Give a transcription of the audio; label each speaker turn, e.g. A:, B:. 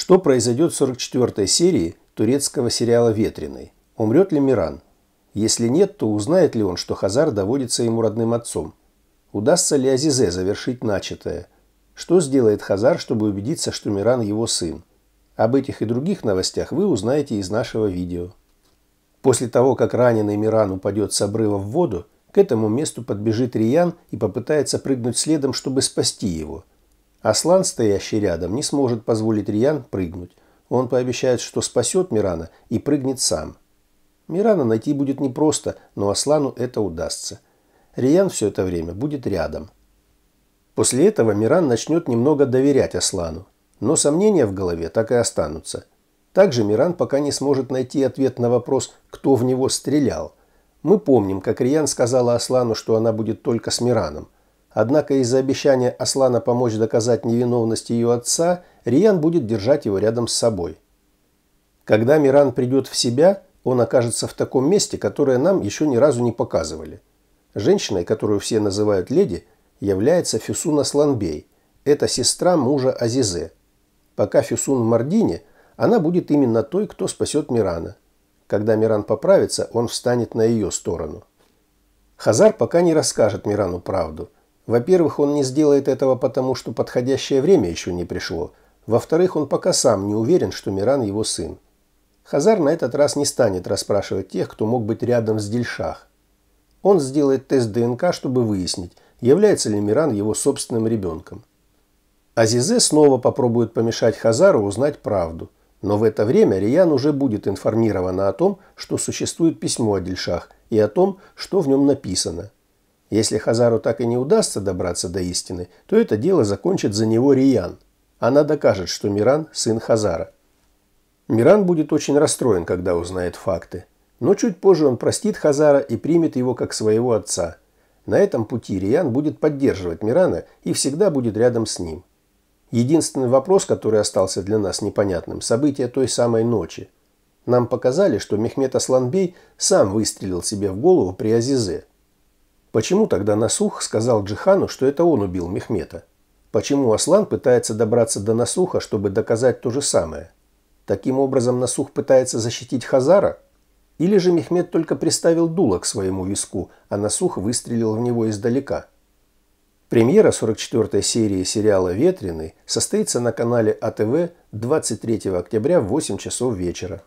A: Что произойдет в 44-й серии турецкого сериала «Ветреный»? Умрет ли Миран? Если нет, то узнает ли он, что Хазар доводится ему родным отцом? Удастся ли Азизе завершить начатое? Что сделает Хазар, чтобы убедиться, что Миран его сын? Об этих и других новостях вы узнаете из нашего видео. После того, как раненый Миран упадет с обрыва в воду, к этому месту подбежит Риян и попытается прыгнуть следом, чтобы спасти его – Аслан, стоящий рядом, не сможет позволить Риан прыгнуть. Он пообещает, что спасет Мирана и прыгнет сам. Мирана найти будет непросто, но Аслану это удастся. Риан все это время будет рядом. После этого Миран начнет немного доверять Аслану. Но сомнения в голове так и останутся. Также Миран пока не сможет найти ответ на вопрос, кто в него стрелял. Мы помним, как Риан сказала Аслану, что она будет только с Мираном – Однако из-за обещания Аслана помочь доказать невиновность ее отца, Риан будет держать его рядом с собой. Когда Миран придет в себя, он окажется в таком месте, которое нам еще ни разу не показывали. Женщиной, которую все называют леди, является Фюсуна Асланбей. Это сестра мужа Азизе. Пока Фюсун в Мардине, она будет именно той, кто спасет Мирана. Когда Миран поправится, он встанет на ее сторону. Хазар пока не расскажет Мирану правду – во-первых, он не сделает этого потому, что подходящее время еще не пришло. Во-вторых, он пока сам не уверен, что Миран его сын. Хазар на этот раз не станет расспрашивать тех, кто мог быть рядом с Дельшах. Он сделает тест ДНК, чтобы выяснить, является ли Миран его собственным ребенком. Азизе снова попробует помешать Хазару узнать правду. Но в это время Риян уже будет информирована о том, что существует письмо о Дельшах и о том, что в нем написано – если Хазару так и не удастся добраться до истины, то это дело закончит за него Риян. Она докажет, что Миран – сын Хазара. Миран будет очень расстроен, когда узнает факты. Но чуть позже он простит Хазара и примет его как своего отца. На этом пути Риян будет поддерживать Мирана и всегда будет рядом с ним. Единственный вопрос, который остался для нас непонятным – событие той самой ночи. Нам показали, что Мехмед Асланбей сам выстрелил себе в голову при Азизе – Почему тогда Насух сказал Джихану, что это он убил Мехмета? Почему Аслан пытается добраться до Насуха, чтобы доказать то же самое? Таким образом, Насух пытается защитить Хазара? Или же Мехмед только приставил дуло к своему виску, а Насух выстрелил в него издалека? Премьера 44-й серии сериала «Ветреный» состоится на канале а АТВ 23 октября в 8 часов вечера.